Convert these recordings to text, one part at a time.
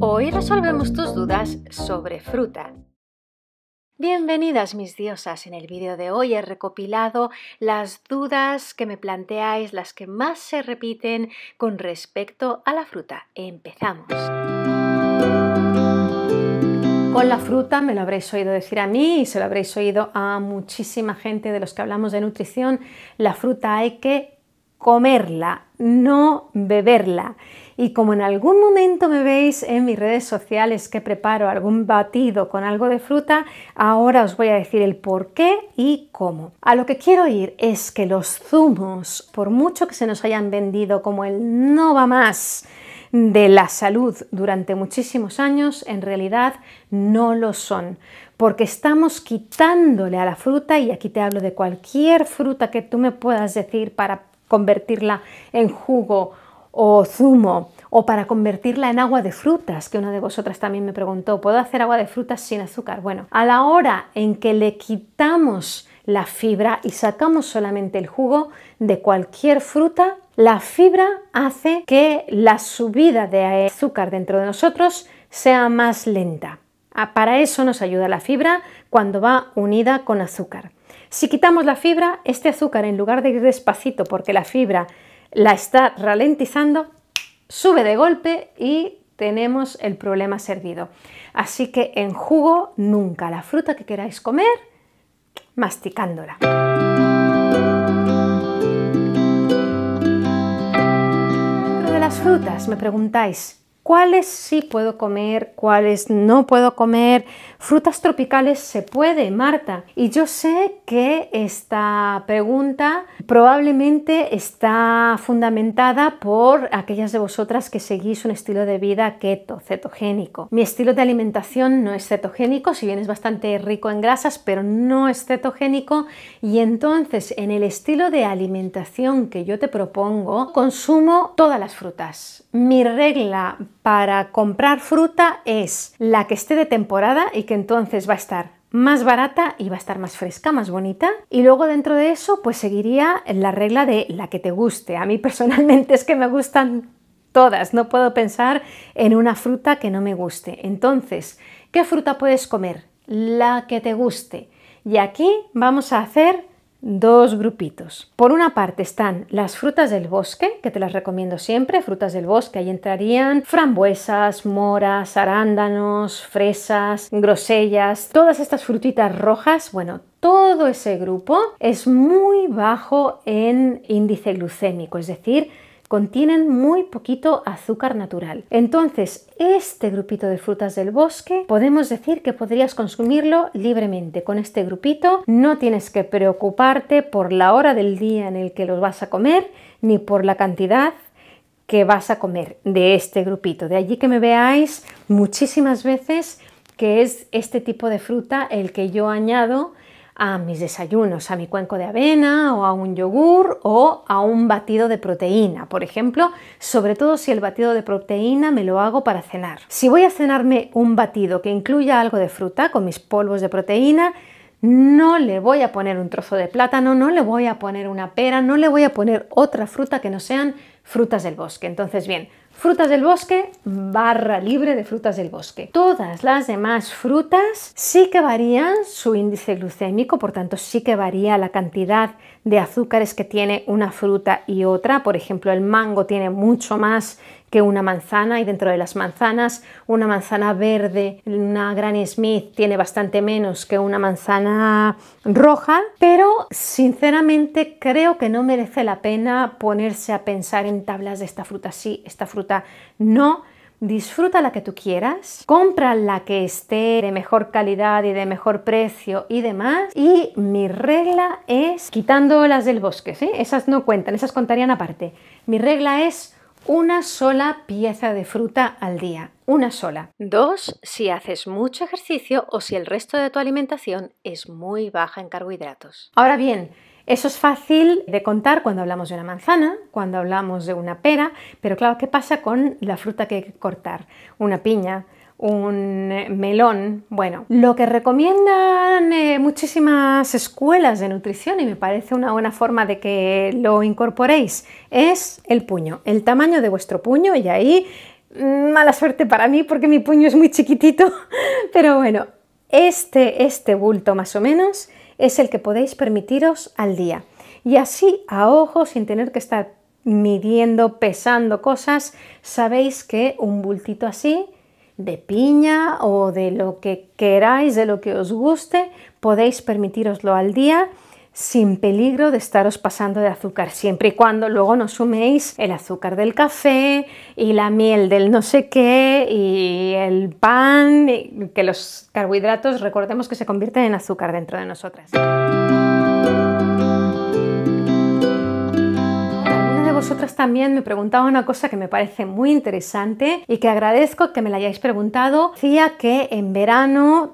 Hoy resolvemos tus dudas sobre fruta. Bienvenidas mis diosas, en el vídeo de hoy he recopilado las dudas que me planteáis, las que más se repiten con respecto a la fruta. Empezamos con la fruta, me lo habréis oído decir a mí y se lo habréis oído a muchísima gente de los que hablamos de nutrición, la fruta hay que comerla, no beberla. Y como en algún momento me veis en mis redes sociales que preparo algún batido con algo de fruta, ahora os voy a decir el por qué y cómo. A lo que quiero ir es que los zumos, por mucho que se nos hayan vendido como el no va más, de la salud durante muchísimos años en realidad no lo son, porque estamos quitándole a la fruta, y aquí te hablo de cualquier fruta que tú me puedas decir para convertirla en jugo o zumo o para convertirla en agua de frutas, que una de vosotras también me preguntó, ¿puedo hacer agua de frutas sin azúcar? Bueno, a la hora en que le quitamos la fibra y sacamos solamente el jugo de cualquier fruta, la fibra hace que la subida de azúcar dentro de nosotros sea más lenta. Ah, para eso nos ayuda la fibra cuando va unida con azúcar. Si quitamos la fibra, este azúcar en lugar de ir despacito porque la fibra la está ralentizando, sube de golpe y tenemos el problema servido. Así que en jugo nunca la fruta que queráis comer, masticándola. Me preguntáis cuáles sí puedo comer, cuáles no puedo comer. Frutas tropicales se puede, Marta. Y yo sé que esta pregunta probablemente está fundamentada por aquellas de vosotras que seguís un estilo de vida keto, cetogénico. Mi estilo de alimentación no es cetogénico, si bien es bastante rico en grasas, pero no es cetogénico. Y entonces en el estilo de alimentación que yo te propongo, consumo todas las frutas. Mi regla para comprar fruta es la que esté de temporada y que entonces va a estar más barata y va a estar más fresca, más bonita. Y luego dentro de eso, pues seguiría la regla de la que te guste. A mí personalmente es que me gustan todas, no puedo pensar en una fruta que no me guste. Entonces, ¿qué fruta puedes comer? La que te guste. Y aquí vamos a hacer dos grupitos. Por una parte están las frutas del bosque, que te las recomiendo siempre, frutas del bosque, ahí entrarían frambuesas, moras, arándanos, fresas, grosellas, todas estas frutitas rojas, bueno, todo ese grupo es muy bajo en índice glucémico, es decir, contienen muy poquito azúcar natural. Entonces, este grupito de frutas del bosque podemos decir que podrías consumirlo libremente. Con este grupito no tienes que preocuparte por la hora del día en el que los vas a comer ni por la cantidad que vas a comer de este grupito. De allí que me veáis muchísimas veces que es este tipo de fruta el que yo añado a mis desayunos, a mi cuenco de avena o a un yogur o a un batido de proteína, por ejemplo, sobre todo si el batido de proteína me lo hago para cenar. Si voy a cenarme un batido que incluya algo de fruta con mis polvos de proteína, no le voy a poner un trozo de plátano, no le voy a poner una pera, no le voy a poner otra fruta que no sean frutas del bosque. Entonces, bien, frutas del bosque, barra libre de frutas del bosque. Todas las demás frutas sí que varían su índice glucémico, por tanto sí que varía la cantidad de azúcares que tiene una fruta y otra. Por ejemplo, el mango tiene mucho más que una manzana y dentro de las manzanas una manzana verde, una Granny Smith tiene bastante menos que una manzana roja, pero sinceramente creo que no merece la pena ponerse a pensar en tablas de esta fruta sí, esta fruta no. Disfruta la que tú quieras, compra la que esté de mejor calidad y de mejor precio y demás. Y mi regla es, quitando las del bosque, ¿sí? esas no cuentan, esas contarían aparte. Mi regla es una sola pieza de fruta al día, una sola. Dos, si haces mucho ejercicio o si el resto de tu alimentación es muy baja en carbohidratos. Ahora bien, eso es fácil de contar cuando hablamos de una manzana, cuando hablamos de una pera, pero claro, ¿qué pasa con la fruta que hay que cortar? Una piña, un eh, melón. Bueno, lo que recomiendan eh, muchísimas escuelas de nutrición, y me parece una buena forma de que lo incorporéis, es el puño, el tamaño de vuestro puño, y ahí mm, mala suerte para mí porque mi puño es muy chiquitito, pero bueno, este, este bulto más o menos es el que podéis permitiros al día. Y así, a ojo, sin tener que estar midiendo, pesando cosas, sabéis que un bultito así de piña o de lo que queráis, de lo que os guste, podéis permitíroslo al día sin peligro de estaros pasando de azúcar, siempre y cuando luego no suméis el azúcar del café y la miel del no sé qué y el pan, que los carbohidratos recordemos que se convierten en azúcar dentro de nosotras. vosotras también me preguntaba una cosa que me parece muy interesante y que agradezco que me la hayáis preguntado. Decía que en verano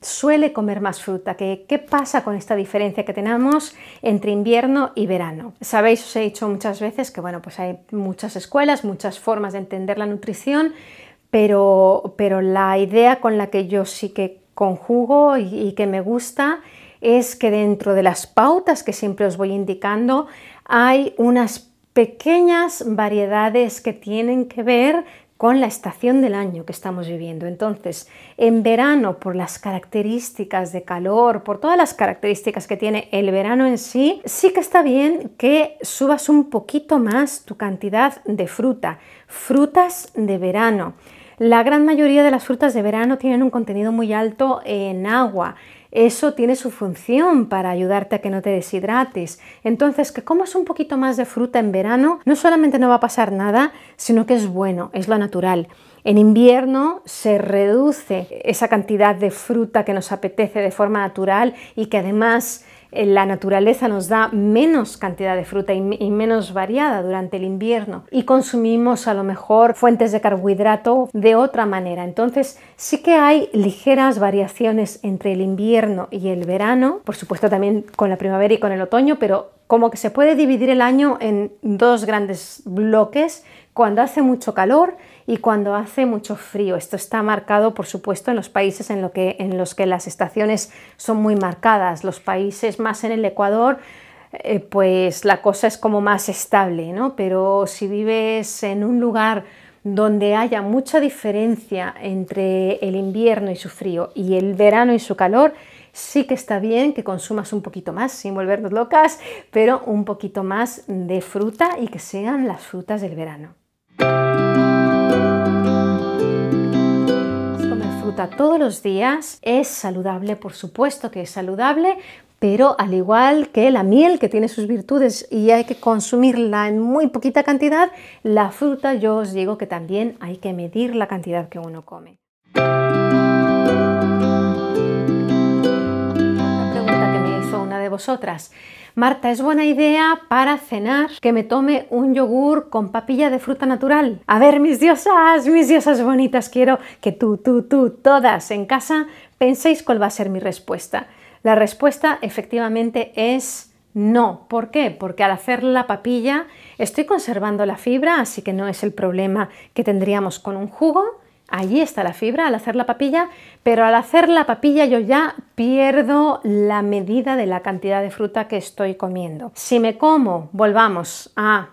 suele comer más fruta. ¿Qué, ¿Qué pasa con esta diferencia que tenemos entre invierno y verano? Sabéis, os he dicho muchas veces que bueno, pues hay muchas escuelas, muchas formas de entender la nutrición, pero, pero la idea con la que yo sí que conjugo y, y que me gusta es que dentro de las pautas que siempre os voy indicando hay unas pequeñas variedades que tienen que ver con la estación del año que estamos viviendo. Entonces, en verano, por las características de calor, por todas las características que tiene el verano en sí, sí que está bien que subas un poquito más tu cantidad de fruta, frutas de verano. La gran mayoría de las frutas de verano tienen un contenido muy alto en agua. Eso tiene su función para ayudarte a que no te deshidrates. Entonces, que comas un poquito más de fruta en verano, no solamente no va a pasar nada, sino que es bueno, es lo natural. En invierno se reduce esa cantidad de fruta que nos apetece de forma natural y que además eh, la naturaleza nos da menos cantidad de fruta y, menos variada durante el invierno y consumimos a lo mejor fuentes de carbohidrato de otra manera. Entonces sí que hay ligeras variaciones entre el invierno y el verano, por supuesto también con la primavera y con el otoño, pero como que se puede dividir el año en dos grandes bloques, cuando hace mucho calor y cuando hace mucho frío. Esto está marcado, por supuesto, en los países en, que, en los que las estaciones son muy marcadas. Los países más en el Ecuador, eh, pues la cosa es como más estable, ¿no? Pero si vives en un lugar donde haya mucha diferencia entre el invierno y su frío y el verano y su calor, Sí que está bien que consumas un poquito más, sin volvernos locas, pero un poquito más de fruta y que sean las frutas del verano. Comer fruta todos los días es saludable, por supuesto que es saludable, pero al igual que la miel, que tiene sus virtudes y hay que consumirla en muy poquita cantidad, la fruta yo os digo que también hay que medir la cantidad que uno come. Marta, ¿es buena idea para cenar que me tome un yogur con papilla de fruta natural? A ver, mis diosas, mis diosas bonitas, quiero que tú, tú, tú, todas en casa penséis cuál va a ser mi respuesta. La respuesta efectivamente es no. ¿Por qué? Porque al hacer la papilla estoy conservando la fibra, así que no es el problema que tendríamos con un jugo. Allí está la fibra al hacer la papilla, pero al hacer la papilla yo ya pierdo la medida de la cantidad de fruta que estoy comiendo. Si me como, volvamos a,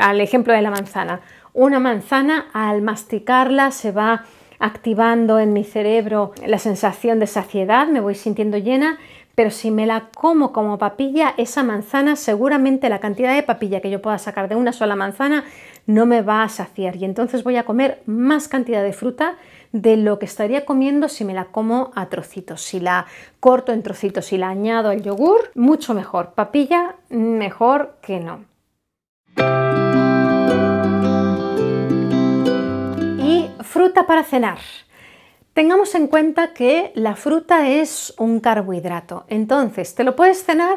al ejemplo de la manzana, una manzana al masticarla se va activando en mi cerebro la sensación de saciedad, me voy sintiendo llena, pero si me la como como papilla, esa manzana, seguramente la cantidad de papilla que yo pueda sacar de una sola manzana no me va a saciar. Y entonces voy a comer más cantidad de fruta de lo que estaría comiendo si me la como a trocitos. Si la corto en trocitos, y la añado al yogur, mucho mejor. Papilla, mejor que no. Y fruta para cenar. Tengamos en cuenta que la fruta es un carbohidrato, entonces te lo puedes cenar,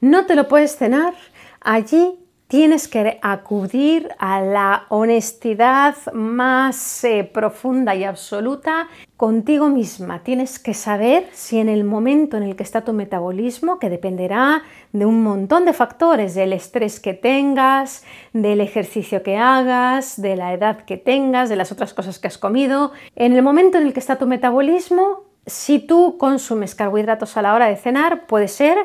no te lo puedes cenar, allí tienes que acudir a la honestidad más eh, profunda y absoluta contigo misma. Tienes que saber si en el momento en el que está tu metabolismo, que dependerá de un montón de factores, del estrés que tengas, del ejercicio que hagas, de la edad que tengas, de las otras cosas que has comido, en el momento en el que está tu metabolismo, si tú consumes carbohidratos a la hora de cenar, puede ser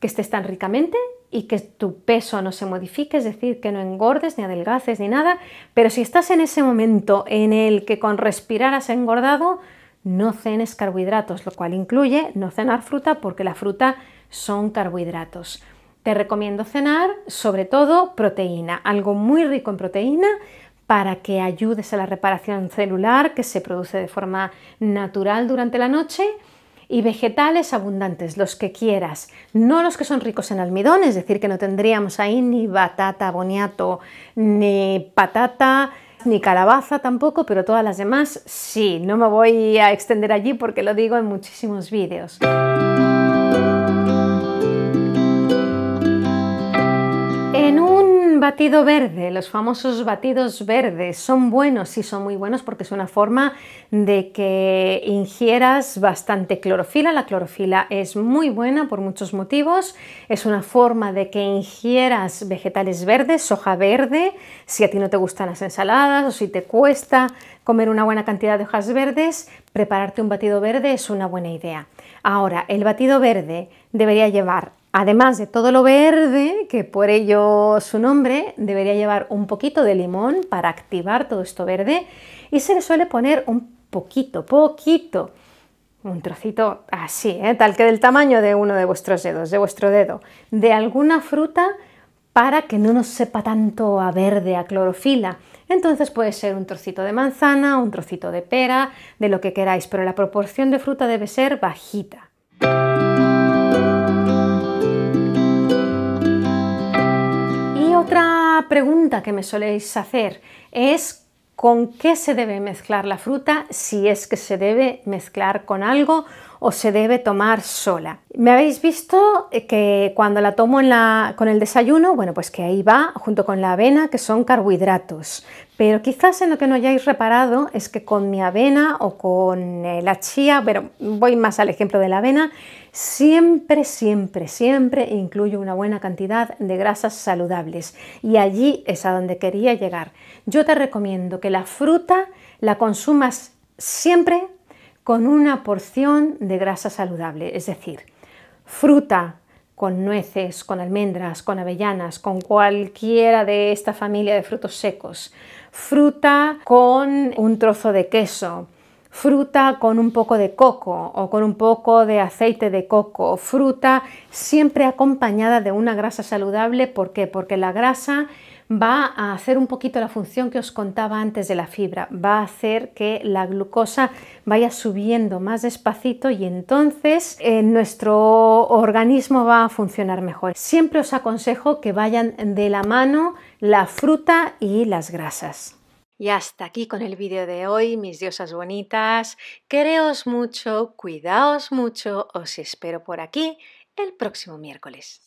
que estés tan ricamente y que tu peso no se modifique, es decir, que no engordes ni adelgaces ni nada, pero si estás en ese momento en el que con respirar has engordado, no cenes carbohidratos, lo cual incluye no cenar fruta porque la fruta son carbohidratos. Te recomiendo cenar sobre todo proteína, algo muy rico en proteína para que ayudes a la reparación celular que se produce de forma natural durante la noche y vegetales abundantes, los que quieras, no los que son ricos en almidón, es decir, que no tendríamos ahí ni batata, boniato, ni patata, ni calabaza tampoco, pero todas las demás sí. No me voy a extender allí porque lo digo en muchísimos vídeos. batido verde, los famosos batidos verdes, son buenos, y son muy buenos porque es una forma de que ingieras bastante clorofila. La clorofila es muy buena por muchos motivos. Es una forma de que ingieras vegetales verdes, soja verde, si a ti no te gustan las ensaladas o si te cuesta comer una buena cantidad de hojas verdes, prepararte un batido verde es una buena idea. Ahora, el batido verde debería llevar Además de todo lo verde, que por ello su nombre, debería llevar un poquito de limón para activar todo esto verde y se le suele poner un poquito, poquito, un trocito así, ¿eh? tal que del tamaño de uno de vuestros dedos, de vuestro dedo, de alguna fruta para que no nos sepa tanto a verde, a clorofila. Entonces puede ser un trocito de manzana, un trocito de pera, de lo que queráis, pero la proporción de fruta debe ser bajita. que me soléis hacer es con qué se debe mezclar la fruta, si es que se debe mezclar con algo o se debe tomar sola. Me habéis visto eh, que cuando la tomo con el desayuno, bueno, pues que ahí va junto con la avena, que son carbohidratos. Pero quizás en lo que no hayáis reparado es que con mi avena o con eh, la chía, pero voy más al ejemplo de la avena, siempre, siempre, siempre incluyo una buena cantidad de grasas saludables. Y allí es a donde quería llegar. Yo te recomiendo que la fruta la consumas siempre con una porción de grasa saludable, es decir, fruta con nueces, con almendras, con avellanas, con cualquiera de esta familia de frutos secos, fruta con un trozo de queso, fruta con un poco de coco o con un poco de aceite de coco, fruta siempre acompañada de una grasa saludable, ¿por qué? Porque la grasa va a hacer un poquito la función que os contaba antes de la fibra, va a hacer que la glucosa vaya subiendo más despacito y entonces eh, nuestro organismo va a funcionar mejor. Siempre os aconsejo que vayan de la mano la fruta y las grasas. Y hasta aquí con el vídeo de hoy, mis diosas bonitas. Quereos mucho, cuidaos mucho, os espero por aquí el próximo miércoles.